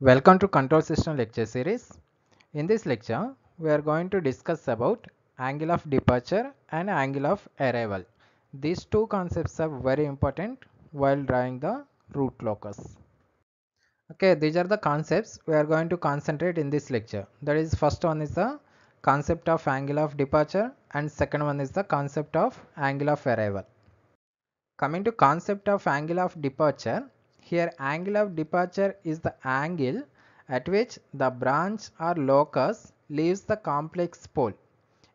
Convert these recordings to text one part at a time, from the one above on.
Welcome to control system lecture series. In this lecture, we are going to discuss about angle of departure and angle of arrival. These two concepts are very important while drawing the root locus. Okay, these are the concepts we are going to concentrate in this lecture. That is first one is the concept of angle of departure and second one is the concept of angle of arrival. Coming to concept of angle of departure, here angle of departure is the angle at which the branch or locus leaves the complex pole.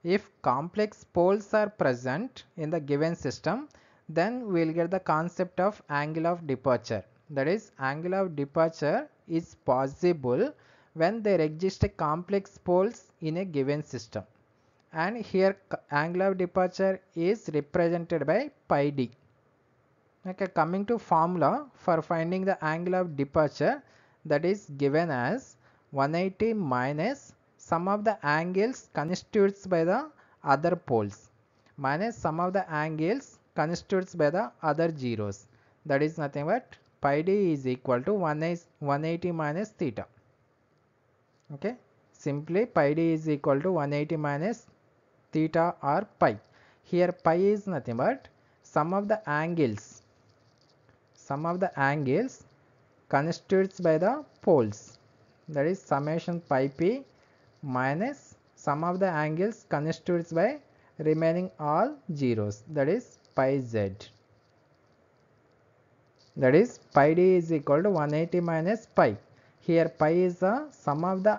If complex poles are present in the given system, then we will get the concept of angle of departure. That is angle of departure is possible when there exist complex poles in a given system. And here angle of departure is represented by pi d. Okay, coming to formula for finding the angle of departure that is given as 180 minus sum of the angles constitutes by the other poles minus sum of the angles constitutes by the other zeros that is nothing but pi d is equal to 180 minus theta okay simply pi d is equal to 180 minus theta or pi here pi is nothing but sum of the angles sum of the angles constitutes by the poles that is summation pi p minus sum of the angles constitutes by remaining all zeros that is pi z that is pi d is equal to 180 minus pi here pi is the sum of the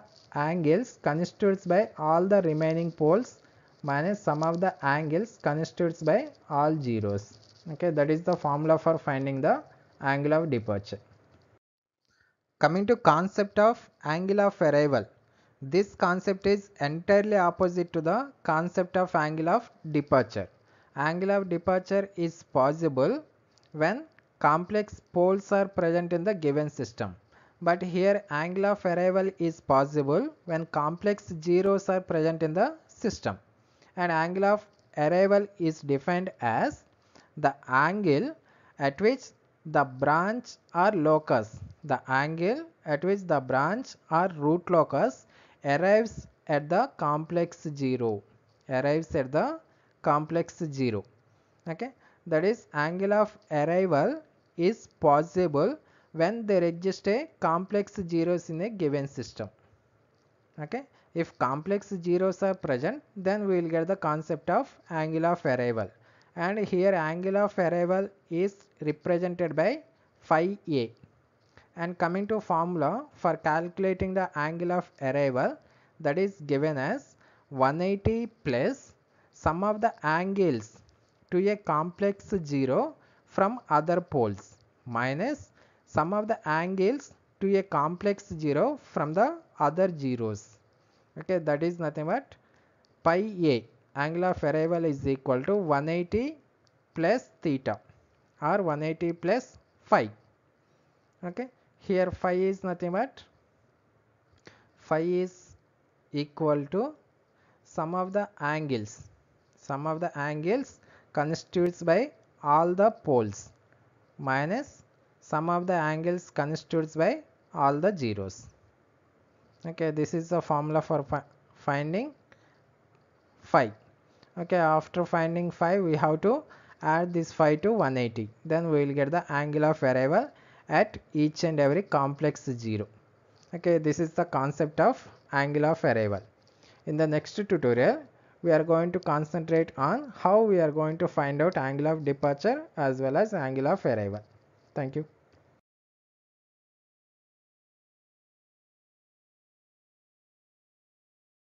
angles constitutes by all the remaining poles minus sum of the angles constitutes by all zeros okay that is the formula for finding the angle of departure. Coming to concept of angle of arrival. This concept is entirely opposite to the concept of angle of departure. Angle of departure is possible when complex poles are present in the given system. But here angle of arrival is possible when complex zeros are present in the system. And angle of arrival is defined as the angle at which the branch or locus, the angle at which the branch or root locus arrives at the complex 0, arrives at the complex 0. Okay, that is angle of arrival is possible when there exists a complex zeros in a given system. Okay, if complex zeros are present, then we will get the concept of angle of arrival and here angle of arrival is represented by phi a and coming to formula for calculating the angle of arrival that is given as 180 plus sum of the angles to a complex zero from other poles minus sum of the angles to a complex zero from the other zeros okay that is nothing but pi a of variable is equal to 180 plus theta or 180 plus phi okay here phi is nothing but phi is equal to sum of the angles sum of the angles constitutes by all the poles minus sum of the angles constitutes by all the zeros okay this is the formula for fi finding phi okay after finding phi we have to add this phi to 180 then we will get the angle of arrival at each and every complex 0 okay this is the concept of angle of arrival in the next tutorial we are going to concentrate on how we are going to find out angle of departure as well as angle of arrival thank you